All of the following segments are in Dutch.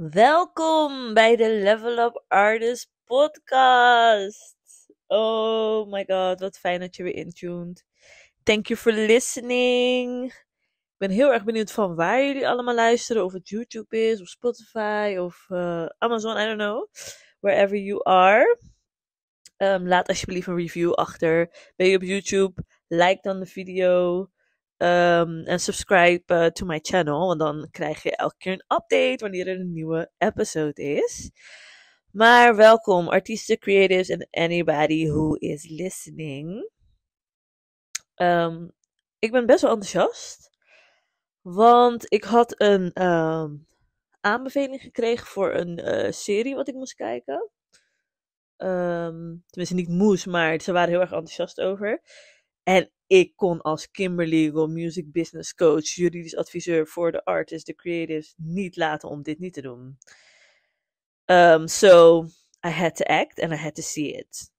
Welkom bij de Level Up Artist podcast. Oh my god, wat fijn dat je weer intuned. Thank you for listening. Ik ben heel erg benieuwd van waar jullie allemaal luisteren. Of het YouTube is, of Spotify, of eh, Amazon, I don't know. Wherever you are. Ehm, laat alsjeblieft een review achter. Ben je op YouTube? Like dan de video. Ehm, en subscribe eh, to my channel. Want dan krijg je elke keer een update wanneer er een nieuwe episode is. Maar welkom, artiesten, creatives en anybody who is listening. Ehm, ik ben best wel enthousiast. Want ik had een ehm, aanbeveling gekregen voor een eh, serie wat ik moest kijken. tenminste, niet moest, maar ze waren heel erg enthousiast over. En ik kon als Kimberly Legal Music Business Coach, juridisch adviseur voor de artists, de creatives, niet laten om dit niet te doen. Um, so I had to act and I had to see it.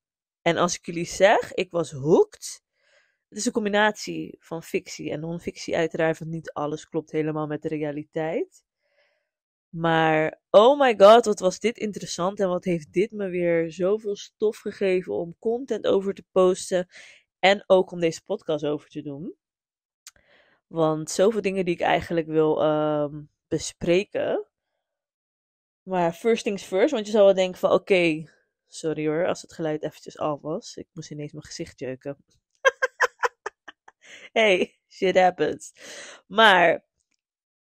En als ik jullie zeg, ik was hooked. Het is een combinatie van fictie en non-fictie, uiteraard, want niet alles klopt helemaal met de realiteit. Maar oh my god, wat was dit interessant en wat heeft dit me weer zoveel stof gegeven om content over te posten en ook om deze podcast over te doen. Want zoveel dingen die ik eigenlijk wil ehm, bespreken. Maar first things first, want je zou wel denken van oké, sorry hoor, als het geluid eventjes al was. Ik moest ineens mijn gezicht jeuken. hey, shit happens. Maar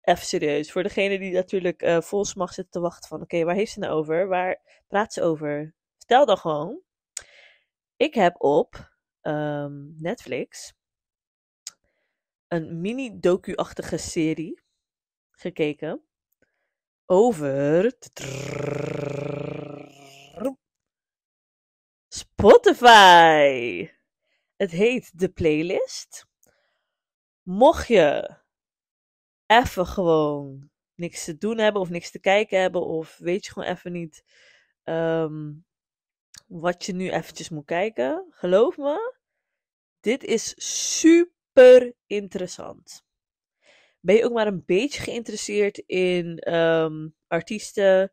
even serieus, voor degene die natuurlijk uh, eh, vols mag zitten te wachten van oké, waar heeft ze nou over? Waar praat ze over? Vertel dan gewoon. Ik heb op Ehm, Netflix een mini-docu-achtige serie gekeken over Spotify. Het heet de playlist. Mocht je even gewoon niks te doen hebben of niks te kijken hebben of weet je gewoon even niet ehm, wat je nu eventjes moet kijken. Geloof me, dit is super interessant. Ben je ook maar een beetje geïnteresseerd in ehm, artiesten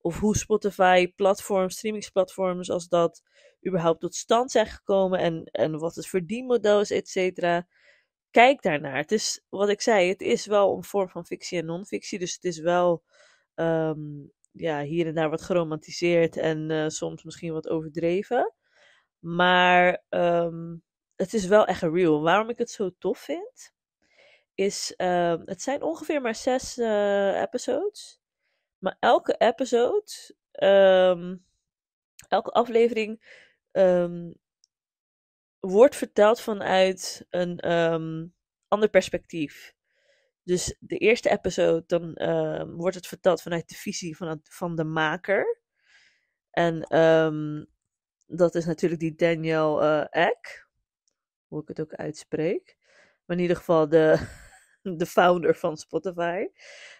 of hoe Spotify platforms, streamingsplatforms als dat überhaupt tot stand zijn gekomen en, en wat het verdienmodel is, et cetera? Kijk daarnaar. Het is, wat ik zei, het is wel een vorm van fictie en non-fictie, dus het is wel ehm, ja, hier en daar wat geromantiseerd en eh, soms misschien wat overdreven. Maar ehm, het is wel echt real. Waarom ik het zo tof vind, is ehm, het zijn ongeveer maar zes eh, episodes. Maar elke episode, ehm, elke aflevering wordt verteld vanuit een ander perspectief. Dus de eerste episode, dan ehm, wordt het verteld vanuit de visie van, van de maker. En ehm, dat is natuurlijk die Daniel uh, eh, Eck. Hoe ik het ook uitspreek. Maar in ieder geval de, de founder van Spotify.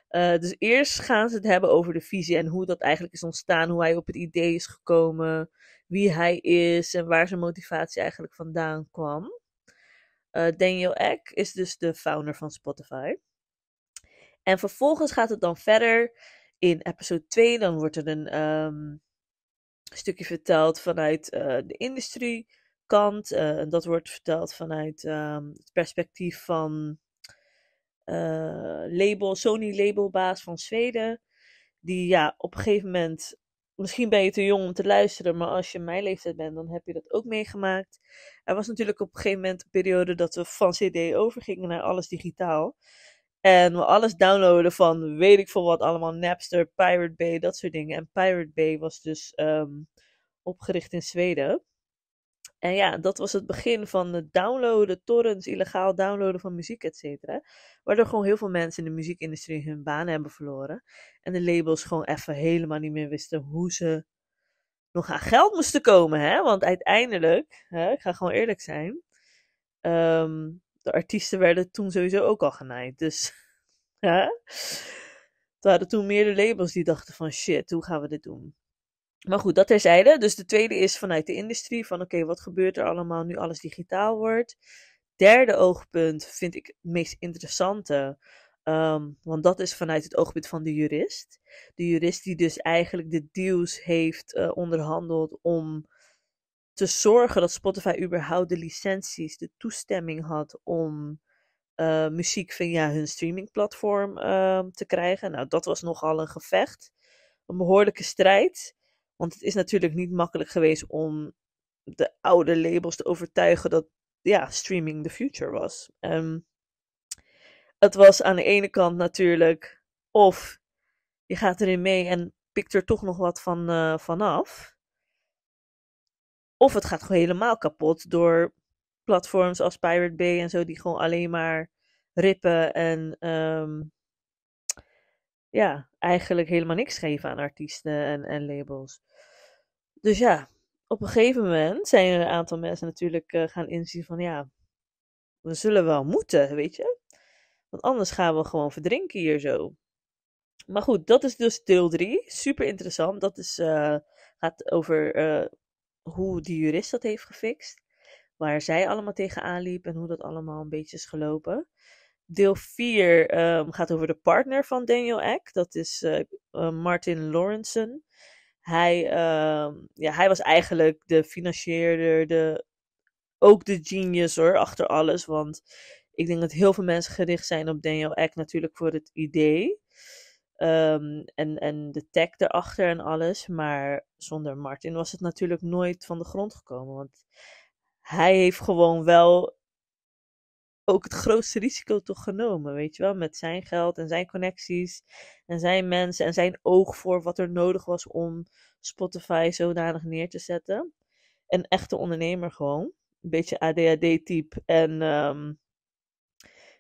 Eh, dus eerst gaan ze het hebben over de visie en hoe dat eigenlijk is ontstaan. Hoe hij op het idee is gekomen. Wie hij is en waar zijn motivatie eigenlijk vandaan kwam. Eh, Daniel Eck is dus de founder van Spotify. En vervolgens gaat het dan verder in episode 2. Dan wordt er een ehm, stukje verteld vanuit eh, de industriekant. Eh, en dat wordt verteld vanuit ehm, het perspectief van uh, label, Sony labelbaas van Zweden. Die ja, op een gegeven moment, misschien ben je te jong om te luisteren, maar als je mijn leeftijd bent, dan heb je dat ook meegemaakt. Er was natuurlijk op een gegeven moment een periode dat we van CD overgingen naar alles digitaal. En we alles downloaden van weet ik veel wat allemaal. Napster, Pirate Bay, dat soort dingen. En Pirate Bay was dus ehm, opgericht in Zweden. En ja, dat was het begin van het downloaden, torrents, illegaal downloaden van muziek, et cetera. Waardoor gewoon heel veel mensen in de muziekindustrie hun banen hebben verloren. En de labels gewoon even helemaal niet meer wisten hoe ze nog aan geld moesten komen. Hè? Want uiteindelijk, hè, ik ga gewoon eerlijk zijn, ehm, de artiesten werden toen sowieso ook al genaaid. Dus het waren toen meerdere labels die dachten van shit, hoe gaan we dit doen? Maar goed, dat terzijde. Dus de tweede is vanuit de industrie. Van oké, wat gebeurt er allemaal nu alles digitaal wordt? Derde oogpunt vind ik het meest interessante. Ehm, want dat is vanuit het oogpunt van de jurist. De jurist die dus eigenlijk de deals heeft eh, onderhandeld om te zorgen dat Spotify überhaupt de licenties, de toestemming had om eh, muziek via hun streamingplatform ehm, te krijgen. Nou, dat was nogal een gevecht. Een behoorlijke strijd. Want het is natuurlijk niet makkelijk geweest om de oude labels te overtuigen dat ja, streaming the future was. Ehm, het was aan de ene kant natuurlijk of je gaat erin mee en pikt er toch nog wat van, uh, vanaf. Of het gaat gewoon helemaal kapot door platforms als Pirate Bay en zo, die gewoon alleen maar rippen en ehm, ja, eigenlijk helemaal niks geven aan artiesten en, en labels. Dus ja, op een gegeven moment zijn er een aantal mensen natuurlijk eh, gaan inzien van ja, we zullen wel moeten, weet je. Want anders gaan we gewoon verdrinken hier zo. Maar goed, dat is dus deel 3. Super interessant. Dat is, eh, gaat over eh, hoe de jurist dat heeft gefixt waar zij allemaal tegenaan liep en hoe dat allemaal een beetje is gelopen. Deel 4 ehm, gaat over de partner van Daniel Eck. Dat is eh, eh, Martin Lawrenson. Hij, ehm, ja, hij was eigenlijk de financierder, de, ook de genius hoor, achter alles. Want ik denk dat heel veel mensen gericht zijn op Daniel Eck natuurlijk voor het idee. Ehm, en, en de tech erachter en alles. Maar zonder Martin was het natuurlijk nooit van de grond gekomen. Want hij heeft gewoon wel ook het grootste risico toch genomen, weet je wel, met zijn geld en zijn connecties en zijn mensen en zijn oog voor wat er nodig was om Spotify zodanig neer te zetten. Een echte ondernemer gewoon, een beetje ADHD-type en ehm,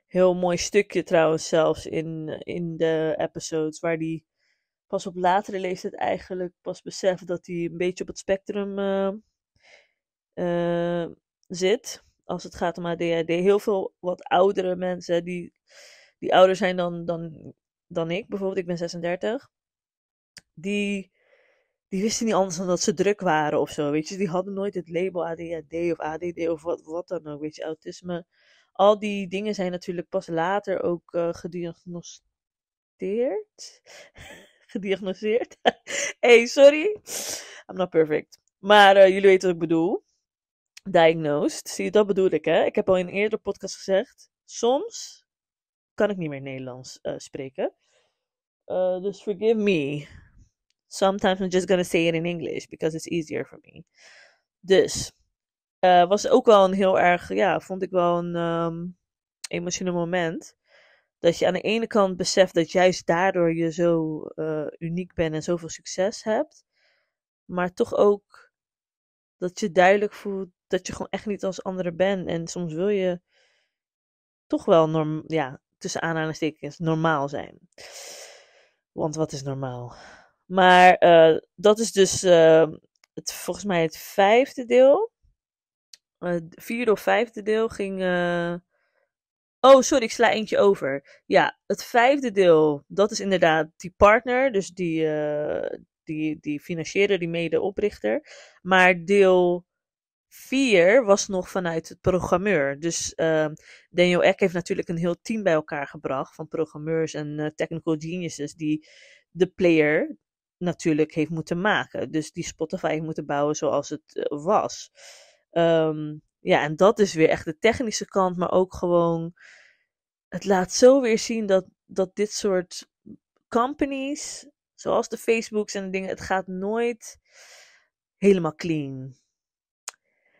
heel mooi stukje trouwens zelfs in, in de episodes waar hij pas op latere leeftijd eigenlijk pas beseft dat hij een beetje op het spectrum eh, eh, zit. Als het gaat om ADHD. Heel veel wat oudere mensen die, die ouder zijn dan, dan, dan ik. Bijvoorbeeld, ik ben 36. Die, die wisten niet anders dan dat ze druk waren of zo. Weet je, die hadden nooit het label ADHD of ADD of wat, wat dan ook. Weet je, autisme. Al die dingen zijn natuurlijk pas later ook uh, gediagnosteerd. gediagnoseerd. hey, sorry. I'm not perfect. Maar eh, jullie weten wat ik bedoel diagnosed. Zie je, dat bedoel ik, hè? Ik heb al in een eerdere podcast gezegd, soms kan ik niet meer Nederlands eh, spreken. Eh, dus forgive me. Sometimes I'm just gonna say it in English, because it's easier for me. Dus, eh, was ook wel een heel erg, ja, vond ik wel een ehm, emotioneel moment. Dat je aan de ene kant beseft dat juist daardoor je zo uniek bent en zoveel succes hebt. Maar toch ook dat je duidelijk voelt dat je gewoon echt niet als anderen bent. En soms wil je toch wel norm ja, tussen aanhalingstekens normaal zijn. Want wat is normaal? Maar eh, dat is dus ehm, het, volgens mij het vijfde deel. Eh, vierde of vijfde deel ging. Eh, oh, sorry, ik sla eentje over. Ja, het vijfde deel, dat is inderdaad die partner. Dus die, die, die financieren die oprichter, Maar deel 4 was nog vanuit het programmeur. Dus ehm, Daniel Eck heeft natuurlijk een heel team bij elkaar gebracht van programmeurs en eh, technical geniuses die de player natuurlijk heeft moeten maken. Dus die Spotify heeft moeten bouwen zoals het eh, was. Ehm, ja, en dat is weer echt de technische kant, maar ook gewoon. Het laat zo weer zien dat, dat dit soort companies Zoals de Facebooks en dingen. Het gaat nooit helemaal clean.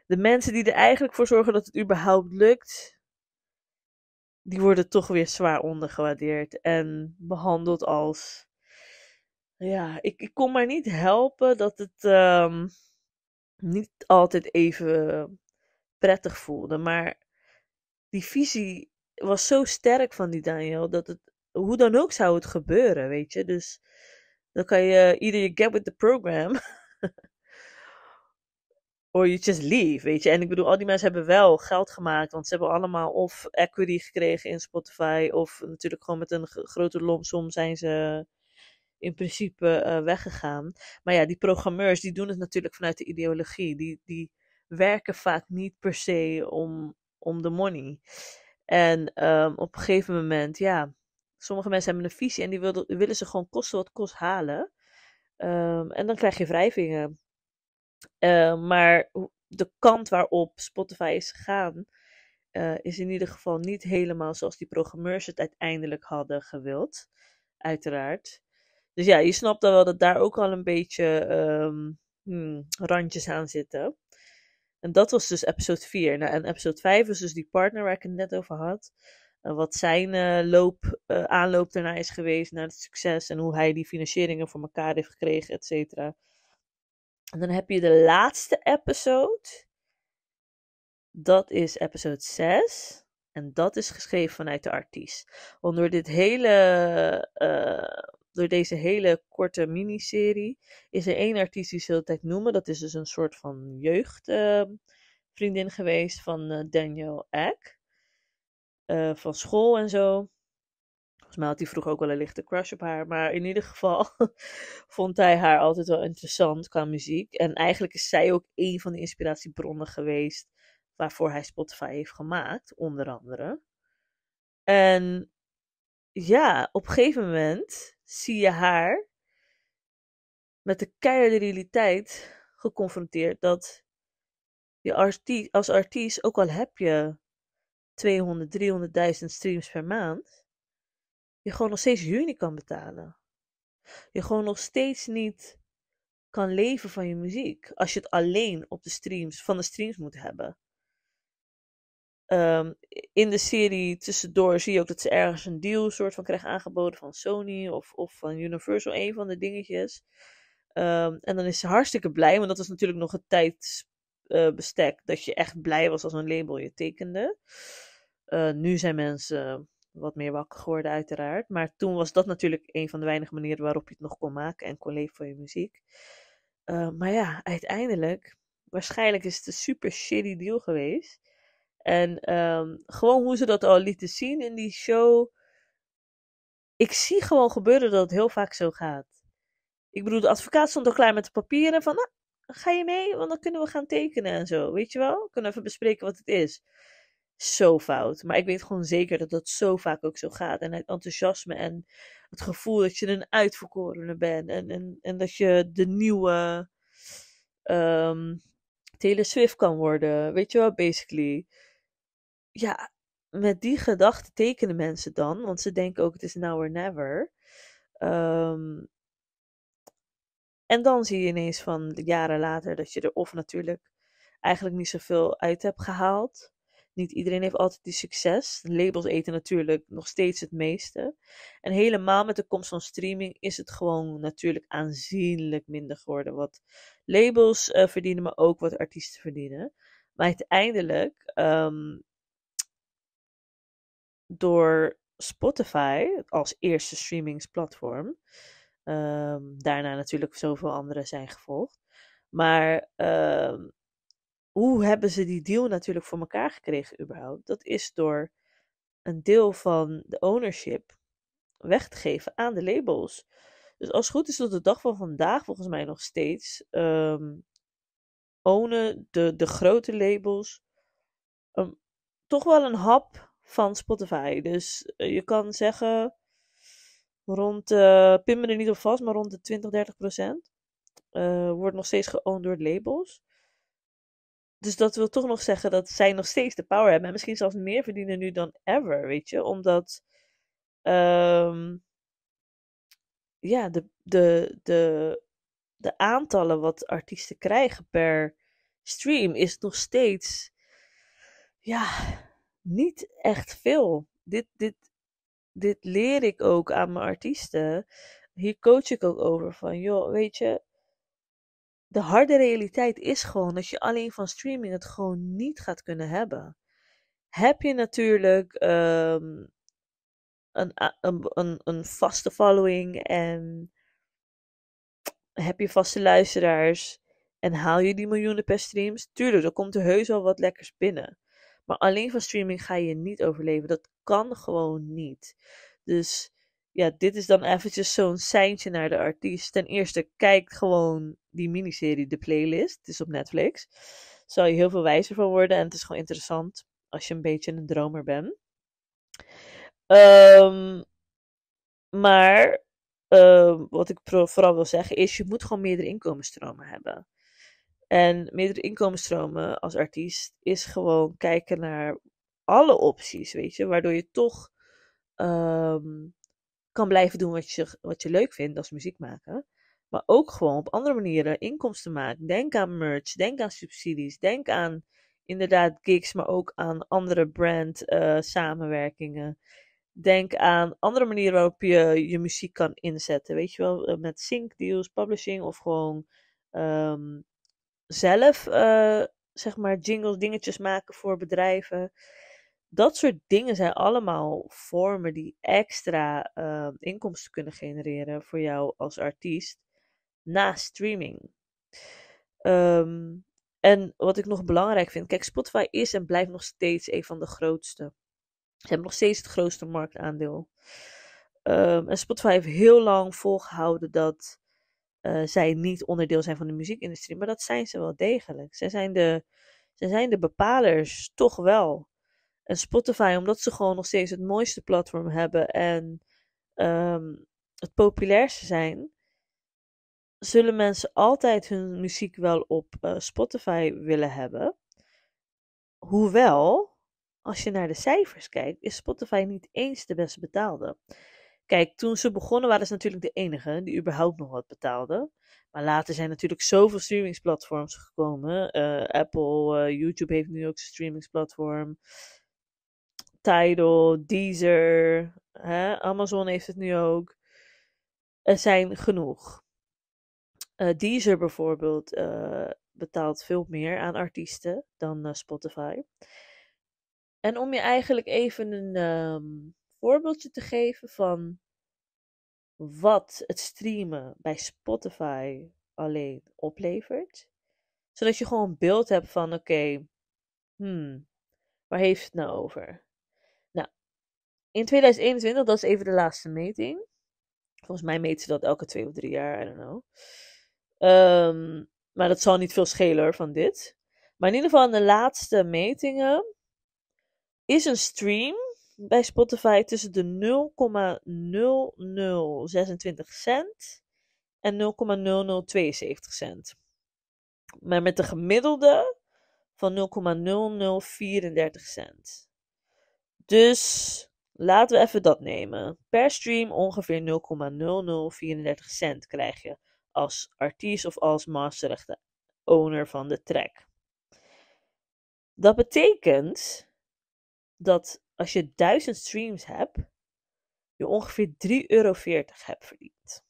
De mensen die er eigenlijk voor zorgen dat het überhaupt lukt, die worden toch weer zwaar ondergewaardeerd en behandeld als. Ja, ik, ik kon maar niet helpen dat het ehm, niet altijd even prettig voelde. Maar die visie was zo sterk van die Daniel dat het hoe dan ook zou het gebeuren, weet je. Dus dan kan je eh, either you get with the program. or you just leave, weet je. En ik bedoel, al die mensen hebben wel geld gemaakt. Want ze hebben allemaal of equity gekregen in Spotify. Of natuurlijk gewoon met een grote lomsom zijn ze in principe eh, weggegaan. Maar ja, die programmeurs die doen het natuurlijk vanuit de ideologie. Die, die werken vaak niet per se om, om de money. En ehm, op een gegeven moment, ja, sommige mensen hebben een visie en die willen, ze gewoon kosten wat kost halen. Ehm, en dan krijg je wrijvingen. Ehm, maar de kant waarop Spotify is gegaan, eh, is in ieder geval niet helemaal zoals die programmeurs het uiteindelijk hadden gewild. Uiteraard. Dus ja, je snapt dan wel dat daar ook al een beetje ehm, hmm, randjes aan zitten. En dat was dus episode 4. Nou, en episode 5 was dus die partner waar ik het net over had. Eh, wat zijn eh, loop, eh, aanloop daarna is geweest naar het succes en hoe hij die financieringen voor elkaar heeft gekregen, et cetera. En dan heb je de laatste episode. Dat is episode 6. En dat is geschreven vanuit de artiest. Want door, dit hele, door deze hele korte miniserie is er één artiest die ze de tijd noemen. Dat is dus een soort van jeugdvriendin uh, geweest van Daniel Eck. Eh, van school en zo. Volgens mij had hij vroeger ook wel een lichte crush op haar. Maar in ieder geval vond hij haar altijd wel interessant qua muziek. En eigenlijk is zij ook een van de inspiratiebronnen geweest waarvoor hij Spotify heeft gemaakt, onder andere. En ja, op een gegeven moment zie je haar met de keiharde realiteit geconfronteerd dat je artie als artiest, ook al heb je 200, 300.000 streams per maand, je gewoon nog steeds juni kan betalen. Je gewoon nog steeds niet kan leven van je muziek. Als je het alleen op de streams, van de streams moet hebben. Ehm, in de serie tussendoor zie je ook dat ze ergens een deal soort van krijgt aangeboden van Sony of, of van Universal, een van de dingetjes. Ehm, en dan is ze hartstikke blij, want dat was natuurlijk nog een tijd eh, bestek. Dat je echt blij was als een label je tekende. Eh, nu zijn mensen wat meer wakker geworden, uiteraard. Maar toen was dat natuurlijk een van de weinige manieren waarop je het nog kon maken en kon leven voor je muziek. Eh, maar ja, uiteindelijk, waarschijnlijk is het een super shitty deal geweest. En ehm, gewoon hoe ze dat al lieten zien in die show. Ik zie gewoon gebeuren dat het heel vaak zo gaat. Ik bedoel, de advocaat stond al klaar met de papieren van, nou, ga je mee? Want dan kunnen we gaan tekenen en zo. Weet je wel? We kunnen even bespreken wat het is. Zo fout. Maar ik weet gewoon zeker dat dat zo vaak ook zo gaat. En het enthousiasme en het gevoel dat je een uitverkorene bent. En, en, en dat je de nieuwe um, Taylor Swift kan worden. Weet je wel, basically. Ja, met die gedachte tekenen mensen dan. Want ze denken ook, het is now or never. Ehm, en dan zie je ineens van jaren later dat je er of natuurlijk eigenlijk niet zoveel uit hebt gehaald. Niet iedereen heeft altijd die succes. Labels eten natuurlijk nog steeds het meeste. En helemaal met de komst van streaming is het gewoon natuurlijk aanzienlijk minder geworden. Wat labels eh, verdienen, maar ook wat artiesten verdienen. Maar uiteindelijk, ehm, door Spotify als eerste streamingsplatform, Ehm, daarna natuurlijk zoveel anderen zijn gevolgd. Maar ehm, hoe hebben ze die deal natuurlijk voor elkaar gekregen überhaupt? Dat is door een deel van de ownership weg te geven aan de labels. Dus als het goed is tot de dag van vandaag volgens mij nog steeds um, ownen de, de grote labels toch wel een hap van Spotify. Dus eh, je kan zeggen rond, uh, er niet op vast, maar rond de 20, 30 procent. Eh, wordt nog steeds geowned door labels. Dus dat wil toch nog zeggen dat zij nog steeds de power hebben. En misschien zelfs meer verdienen nu dan ever, weet je. Omdat ehm, ja, de, de, de, de aantallen wat artiesten krijgen per stream is nog steeds ja, niet echt veel. Dit, dit, dit leer ik ook aan mijn artiesten. Hier coach ik ook over van, joh, weet je, de harde realiteit is gewoon dat je alleen van streaming het gewoon niet gaat kunnen hebben. Heb je natuurlijk ehm, een, een, een, een vaste following en heb je vaste luisteraars en haal je die miljoenen per streams? Tuurlijk, dan komt er heus wel wat lekkers binnen. Maar alleen van streaming ga je niet overleven. Dat kan gewoon niet. Dus ja, dit is dan eventjes zo'n seintje naar de artiest. Ten eerste, kijk gewoon die miniserie, de playlist. Het is op Netflix. zal je heel veel wijzer van worden. En het is gewoon interessant als je een beetje een dromer bent. Ehm, maar ehm, wat ik vooral wil zeggen is, je moet gewoon meerdere inkomensstromen hebben. En meerdere inkomensstromen als artiest is gewoon kijken naar alle opties, weet je. Waardoor je toch ehm, kan blijven doen wat je, wat je leuk vindt als muziek maken. Maar ook gewoon op andere manieren inkomsten maken. Denk aan merch, denk aan subsidies, denk aan inderdaad gigs, maar ook aan andere brand eh, samenwerkingen. Denk aan andere manieren waarop je je muziek kan inzetten. Weet je wel, eh, met sync deals, publishing of gewoon ehm, zelf eh, zeg maar jingles, dingetjes maken voor bedrijven. Dat soort dingen zijn allemaal vormen die extra ehm, inkomsten kunnen genereren voor jou als artiest na streaming. Ehm, en wat ik nog belangrijk vind, kijk, Spotify is en blijft nog steeds een van de grootste. Ze hebben nog steeds het grootste marktaandeel. Ehm, en Spotify heeft heel lang volgehouden dat uh, zij niet onderdeel zijn van de muziekindustrie. Maar dat zijn ze wel degelijk. Ze zijn de, zij zijn de bepalers, toch wel. En Spotify, omdat ze gewoon nog steeds het mooiste platform hebben en ehm, het populairste zijn, zullen mensen altijd hun muziek wel op eh, Spotify willen hebben. Hoewel, als je naar de cijfers kijkt, is Spotify niet eens de best betaalde. Kijk, toen ze begonnen waren ze natuurlijk de enige die überhaupt nog wat betaalde. Maar later zijn natuurlijk zoveel streamingsplatforms gekomen. Eh, Apple, eh, YouTube heeft nu ook zijn streamingsplatform. Tidal, Deezer, hè? Amazon heeft het nu ook. Er zijn genoeg. Eh, Deezer bijvoorbeeld betaalt veel meer aan artiesten dan Spotify. En om je eigenlijk even een. Ehm, voorbeeldje te geven van wat het streamen bij Spotify alleen oplevert. Zodat je gewoon een beeld hebt van oké, hmm, waar heeft het nou over? Nou, in 2021, dat is even de laatste meting. Volgens mij meten ze dat elke twee of drie jaar, I don't know. Um, maar dat zal niet veel schelen van dit. Maar in ieder geval in de laatste metingen is een stream bij Spotify tussen de 0,0026 cent en 0,0072 cent. Maar met een gemiddelde van 0,0034 cent. Dus laten we even dat nemen. Per stream ongeveer 0,0034 cent krijg je als artiest of als masterrechten owner van de track. Dat betekent dat als je 1000 streams hebt, je ongeveer 3,40 euro hebt verdiend.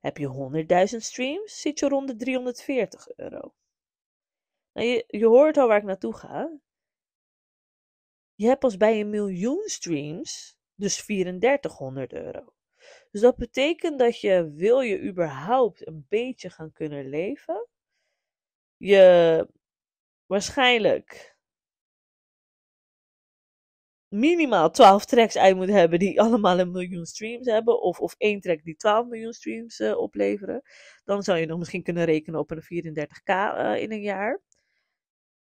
Heb je 100.000 streams, zit je rond de 340 euro. Nou, je, hoort al waar ik naartoe ga. Je hebt pas bij een miljoen streams dus 3400 euro. Dus dat betekent dat je, wil je überhaupt een beetje gaan kunnen leven, je waarschijnlijk minimaal 12 tracks uit moet hebben die allemaal een miljoen streams hebben. Of, of één track die 12 miljoen streams eh, opleveren. Dan zou je nog misschien kunnen rekenen op een 34k eh, in een jaar.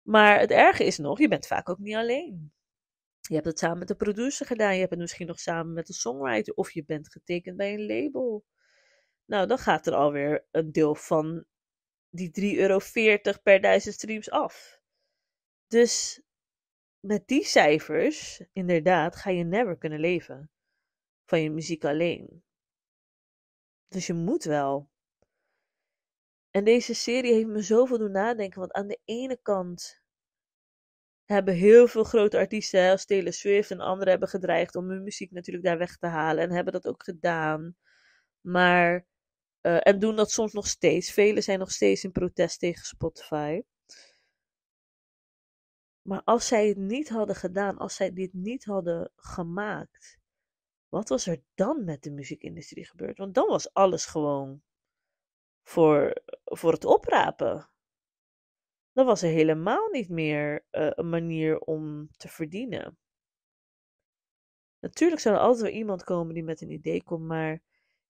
Maar het erge is nog, je bent vaak ook niet alleen. Je hebt het samen met de producer gedaan. Je hebt het misschien nog samen met de songwriter. Of je bent getekend bij een label. Nou, dan gaat er alweer een deel van die 3,40 euro per duizend streams af. Dus met die cijfers, inderdaad, ga je never kunnen leven. Van je muziek alleen. Dus je moet wel. En deze serie heeft me zoveel doen nadenken. Want aan de ene kant hebben heel veel grote artiesten, als Taylor Swift en anderen, hebben gedreigd om hun muziek natuurlijk daar weg te halen. En hebben dat ook gedaan. Maar, eh, en doen dat soms nog steeds. Velen zijn nog steeds in protest tegen Spotify. Maar als zij het niet hadden gedaan, als zij dit niet hadden gemaakt, wat was er dan met de muziekindustrie gebeurd? Want dan was alles gewoon voor, voor het oprapen. Dan was er helemaal niet meer eh, een manier om te verdienen. Natuurlijk zou er altijd wel iemand komen die met een idee komt, maar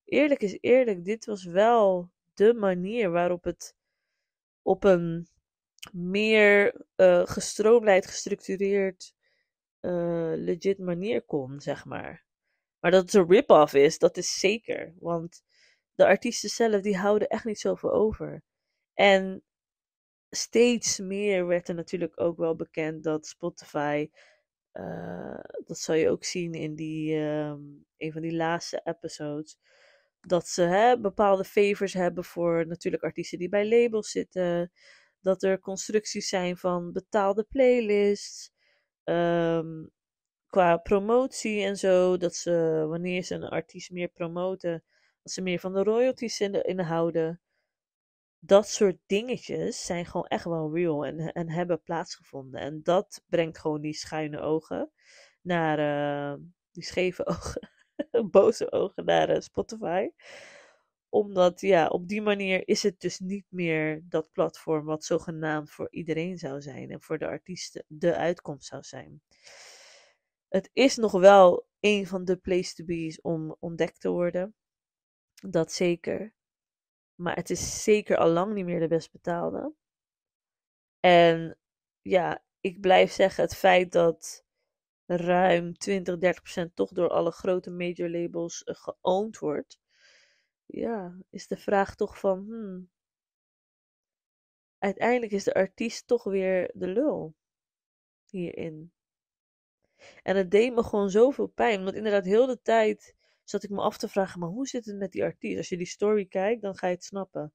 eerlijk is eerlijk, dit was wel de manier waarop het op een meer uh, gestroomlijnd, gestructureerd, eh, legit manier kon, zeg maar. Maar dat het een rip-off is, dat is zeker. Want de artiesten zelf, die houden echt niet zoveel over. En steeds meer werd er natuurlijk ook wel bekend dat Spotify, eh, dat zal je ook zien in die, ehm, een van die laatste episodes, dat ze hè, bepaalde favors hebben voor natuurlijk artiesten die bij labels zitten dat er constructies zijn van betaalde playlists. Ehm, qua promotie en zo. Dat ze wanneer ze een artiest meer promoten, dat ze meer van de royalties in, de, Dat soort dingetjes zijn gewoon echt wel real en, en hebben plaatsgevonden. En dat brengt gewoon die schuine ogen naar eh, die scheve ogen, boze ogen naar eh, Spotify omdat ja, op die manier is het dus niet meer dat platform wat zogenaamd voor iedereen zou zijn en voor de artiesten de uitkomst zou zijn. Het is nog wel een van de place to be's om ontdekt te worden. Dat zeker. Maar het is zeker al lang niet meer de best betaalde. En ja, ik blijf zeggen, het feit dat ruim 20, 30 toch door alle grote major labels eh, geowned wordt, ja, is de vraag toch van, hmm, uiteindelijk is de artiest toch weer de lul hierin. En het deed me gewoon zoveel pijn, want inderdaad heel de tijd zat ik me af te vragen, maar hoe zit het met die artiest? Als je die story kijkt, dan ga je het snappen.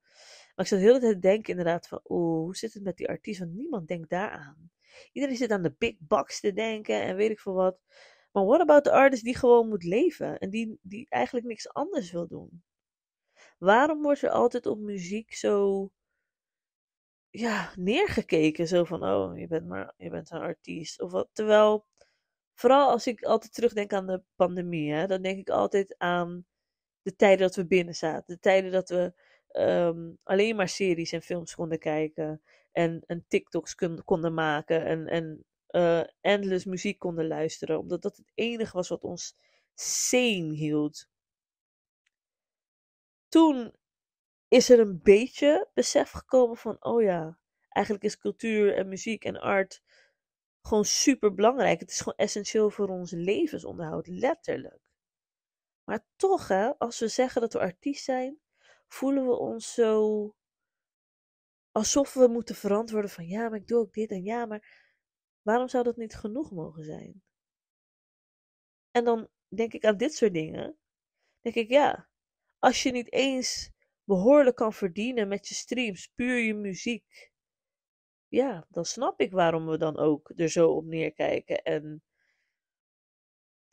Maar ik zat heel de tijd denken inderdaad van, oeh, hoe zit het met die artiest? Want niemand denkt daaraan. Iedereen zit aan de big box te denken en weet ik veel wat. Maar what about de artist die gewoon moet leven en die, die eigenlijk niks anders wil doen? Waarom wordt er altijd op muziek zo ja, neergekeken? Zo van, oh, je bent, maar, je bent een artiest. Of wat. Terwijl, vooral als ik altijd terugdenk aan de pandemie, hè, dan denk ik altijd aan de tijden dat we binnen zaten. De tijden dat we ehm, alleen maar series en films konden kijken. En, en TikToks konden maken. En, en uh, endless muziek konden luisteren. Omdat dat het enige was wat ons sane hield toen is er een beetje besef gekomen van, oh ja, eigenlijk is cultuur en muziek en art gewoon super belangrijk. Het is gewoon essentieel voor ons levensonderhoud, letterlijk. Maar toch, hè, als we zeggen dat we artiest zijn, voelen we ons zo alsof we moeten verantwoorden van ja, maar ik doe ook dit en ja, maar waarom zou dat niet genoeg mogen zijn? En dan denk ik aan dit soort dingen. Denk ik ja, als je niet eens behoorlijk kan verdienen met je streams, puur je muziek. Ja, dan snap ik waarom we dan ook er zo op neerkijken en,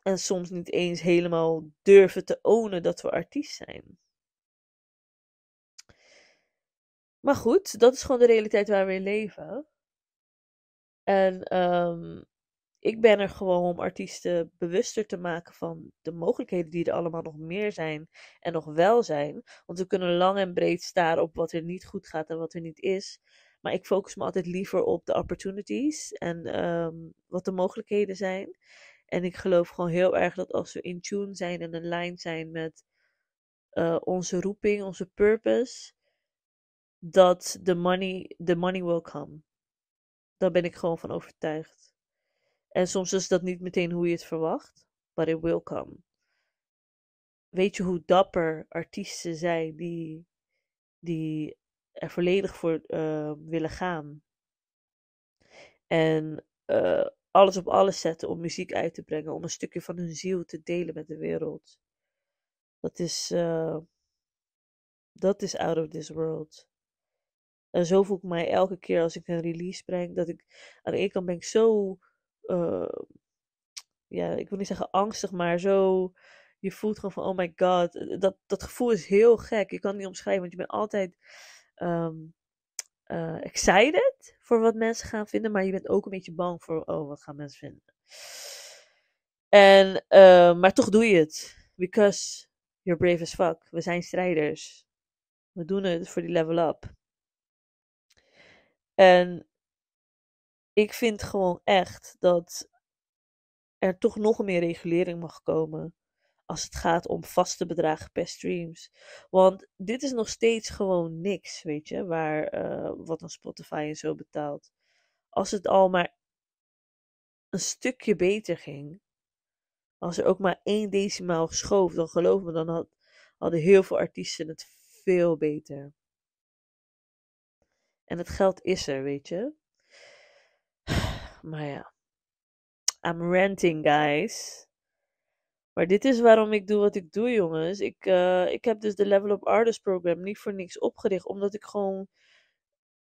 en soms niet eens helemaal durven te ownen dat we artiest zijn. Maar goed, dat is gewoon de realiteit waar we in leven. En um, ik ben er gewoon om artiesten bewuster te maken van de mogelijkheden die er allemaal nog meer zijn en nog wel zijn. Want we kunnen lang en breed staren op wat er niet goed gaat en wat er niet is. Maar ik focus me altijd liever op de opportunities en ehm, wat de mogelijkheden zijn. En ik geloof gewoon heel erg dat als we in tune zijn en in lijn zijn met eh, onze roeping, onze purpose, dat de money, the money will come. Daar ben ik gewoon van overtuigd. En soms is dat niet meteen hoe je het verwacht, but it will come. Weet je hoe dapper artiesten zijn die, die er volledig voor ehm, willen gaan? En eh, alles op alles zetten om muziek uit te brengen, om een stukje van hun ziel te delen met de wereld. Dat is, eh, dat is out of this world. En zo voel ik mij elke keer als ik een release breng, dat ik aan de ene kant ben ik zo eh, ja, ik wil niet zeggen angstig, maar zo. Je voelt gewoon van, oh my god. Eh, eh, dat, dat gevoel is heel gek. Je kan het niet omschrijven, want je bent altijd ehm, excited voor wat mensen gaan vinden. Maar je bent ook een beetje bang voor, oh, wat gaan mensen vinden. En, maar toch doe je het. Because you're brave as fuck. We zijn strijders. We doen het voor die level up. En ik vind gewoon echt dat er toch nog meer regulering mag komen. Als het gaat om vaste bedragen per streams. Want dit is nog steeds gewoon niks, weet je, waar, eh, wat een Spotify en zo betaalt. Als het al maar een stukje beter ging, als er ook maar één decimaal schoof, dan geloof me, dan had, hadden heel veel artiesten het veel beter. En het geld is er, weet je. Maar ja. I'm ranting, guys. Maar dit is waarom ik doe wat ik doe, jongens. Ik, eh, ik heb dus de Level Up Artist Program niet voor niks opgericht. Omdat ik gewoon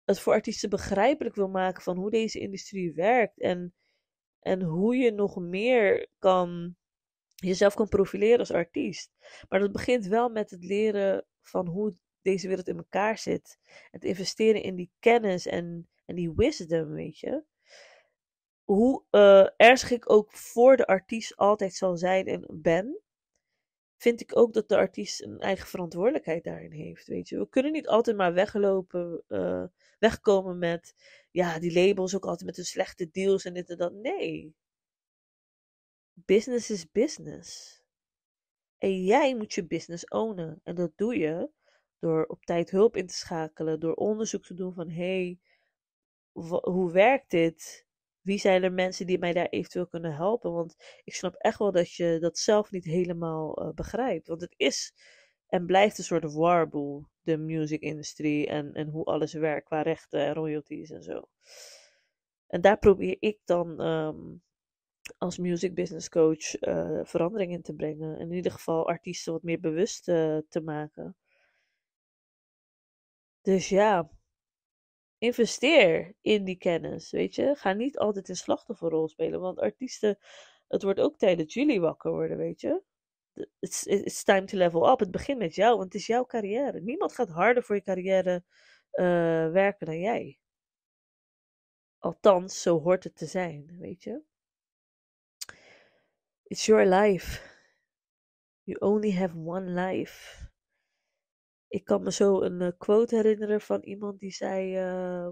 het voor artiesten begrijpelijk wil maken van hoe deze industrie werkt. En, en hoe je nog meer kan, jezelf kan profileren als artiest. Maar dat begint wel met het leren van hoe deze wereld in elkaar zit. Het investeren in die kennis en, en die wisdom, weet je hoe eh, ernstig ik ook voor de artiest altijd zal zijn en ben, vind ik ook dat de artiest een eigen verantwoordelijkheid daarin heeft. Weet je, we kunnen niet altijd maar weglopen, eh, wegkomen met, ja, die labels ook altijd met hun slechte deals en dit en dat. Nee. Business is business. En jij moet je business ownen. En dat doe je door op tijd hulp in te schakelen, door onderzoek te doen van hé, hey, hoe werkt dit? wie zijn er mensen die mij daar eventueel kunnen helpen? Want ik snap echt wel dat je dat zelf niet helemaal eh, begrijpt. Want het is en blijft een soort warboel, de music industry en, en hoe alles werkt qua rechten en royalties en zo. En daar probeer ik dan ehm, als music business coach eh, verandering in te brengen. En in ieder geval artiesten wat meer bewust eh, te maken. Dus ja, investeer in die kennis, weet je. Ga niet altijd in slachtofferrol spelen, want artiesten, het wordt ook tijd dat jullie wakker worden, weet je. It's, time to level up. Het begint met jou, want het is jouw carrière. Niemand gaat harder voor je carrière eh, werken dan jij. Althans, zo hoort het te zijn, weet je. It's your life. You only have one life. Ik kan me zo een eh, quote herinneren van iemand die zei. Eh,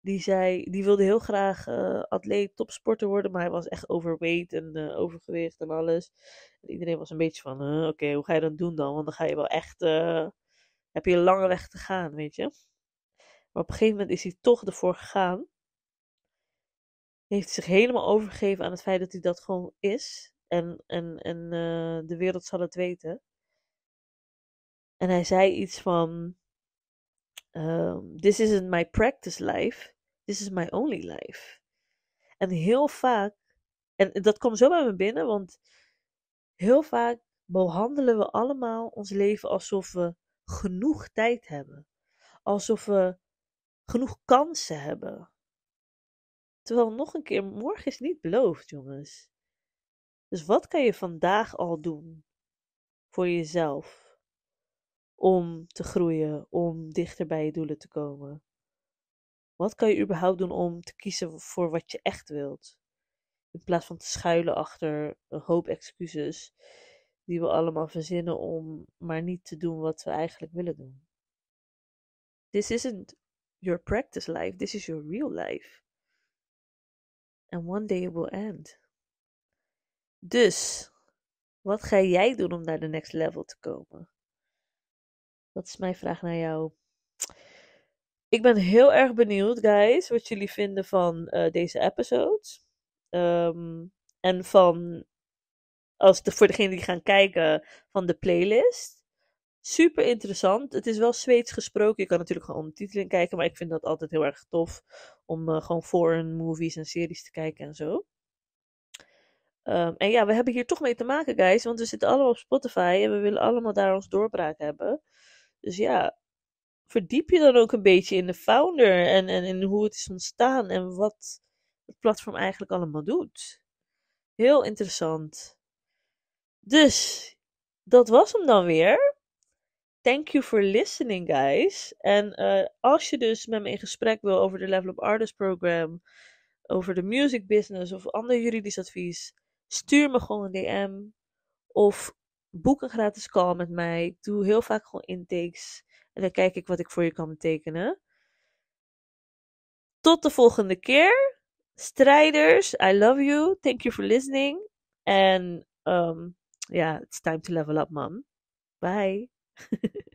die zei, die wilde heel graag eh, atleet, topsporter worden, maar hij was echt overweight en overgewicht en alles. En iedereen was een beetje van, oké, hoe ga je dat doen dan? Want dan ga je wel echt, heb je een lange weg te gaan, weet je. Maar op een gegeven moment is hij toch ervoor gegaan. Heeft zich helemaal overgegeven aan het feit dat hij dat gewoon is. En, en, en de wereld zal het weten. En hij zei iets van: ehm, This isn't my practice life, this is my only life. En heel vaak, en dat komt zo bij me binnen, want heel vaak behandelen we allemaal ons leven alsof we genoeg tijd hebben, alsof we genoeg kansen hebben. Terwijl nog een keer, morgen is niet beloofd, jongens. Dus wat kan je vandaag al doen voor jezelf? om te groeien, om dichter bij je doelen te komen? Wat kan je überhaupt doen om te kiezen voor wat je echt wilt? In plaats van te schuilen achter een hoop excuses die we allemaal verzinnen om maar niet te doen wat we eigenlijk willen doen. This isn't your practice life, this is your real life. And one day it will end. Dus, wat ga jij doen om naar de next level te komen? Dat is mijn vraag naar jou. Ik ben heel erg benieuwd, guys, wat jullie vinden van eh, deze episodes. Ehm, en van, als de, voor degenen die gaan kijken, van de playlist. Super interessant. Het is wel Zweeds gesproken. Je kan natuurlijk gewoon ondertiteling kijken, maar ik vind dat altijd heel erg tof om eh, gewoon foreign movies en series te kijken en zo. Ehm, en ja, we hebben hier toch mee te maken, guys, want we zitten allemaal op Spotify en we willen allemaal daar ons doorbraak hebben. Dus ja, verdiep je dan ook een beetje in de founder en, en in hoe het is ontstaan en wat het platform eigenlijk allemaal doet. Heel interessant. Dus dat was hem dan weer. Thank you for listening, guys. En eh, als je dus met me in gesprek wil over de Level Up Artist Program, over de music business of ander juridisch advies, stuur me gewoon een DM. Of Boek een gratis call met mij. doe heel vaak gewoon intakes. En dan kijk ik wat ik voor je kan betekenen. Tot de volgende keer. Strijders, I love you. Thank you for listening. En ehm, ja, it's time to level up, man. Bye.